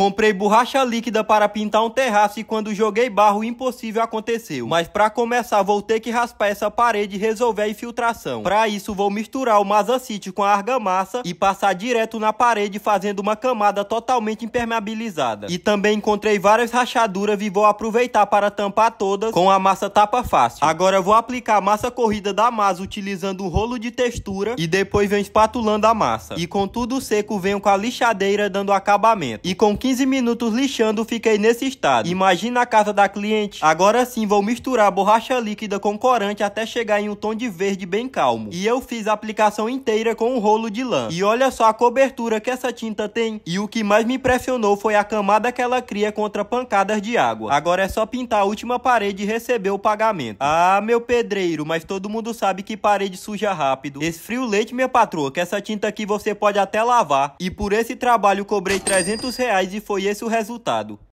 Comprei borracha líquida para pintar um terraço e quando joguei barro o impossível aconteceu. Mas para começar vou ter que raspar essa parede e resolver a infiltração. Para isso vou misturar o masacite com a argamassa e passar direto na parede fazendo uma camada totalmente impermeabilizada. E também encontrei várias rachaduras e vou aproveitar para tampar todas com a massa tapa fácil. Agora vou aplicar a massa corrida da massa utilizando um rolo de textura e depois venho espatulando a massa. E com tudo seco venho com a lixadeira dando acabamento. E com 15 15 minutos lixando, fiquei nesse estado. Imagina a casa da cliente. Agora sim, vou misturar a borracha líquida com corante até chegar em um tom de verde bem calmo. E eu fiz a aplicação inteira com um rolo de lã. E olha só a cobertura que essa tinta tem. E o que mais me impressionou foi a camada que ela cria contra pancadas de água. Agora é só pintar a última parede e receber o pagamento. Ah, meu pedreiro, mas todo mundo sabe que parede suja rápido. Esfria o leite, minha patroa, que essa tinta aqui você pode até lavar. E por esse trabalho cobrei 300 reais e foi esse o resultado.